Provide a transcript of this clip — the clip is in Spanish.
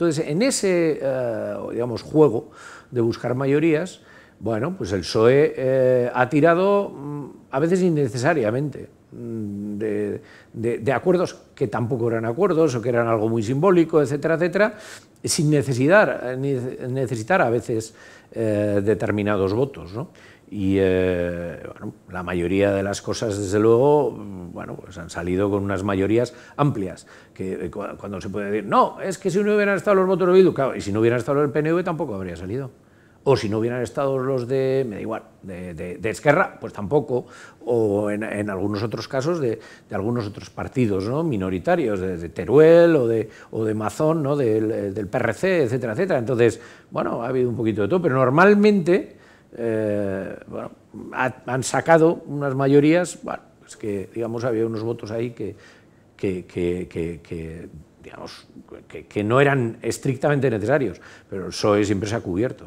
Entonces, en ese eh, digamos, juego de buscar mayorías, bueno, pues el PSOE eh, ha tirado mm, a veces innecesariamente. Mm, de, acuerdos que tampoco eran acuerdos o que eran algo muy simbólico, etcétera, etcétera, sin necesitar, eh, necesitar a veces eh, determinados votos. Y eh, la mayoría de las cosas, desde luego, mm, bueno, pues han salido con unas mayorías amplias. Que cuando se puede decir, no, es que si no hubieran estado los votos de claro, y si no hubieran estado el PNV tampoco habría salido o si no hubieran estado los de, igual, de, Esquerra, pues tampoco, o en, algunos otros casos de, algunos otros partidos minoritarios, de, Teruel o de, o Mazón, ¿no? del, PRC, etcétera, etcétera. Entonces, bueno, ha habido un poquito de todo, pero normalmente eh, han sacado unas mayorías, bueno, es pues que, digamos, había unos votos ahí que, que, digamos, que no eran estrictamente necesarios, pero el e siempre se ha cubierto.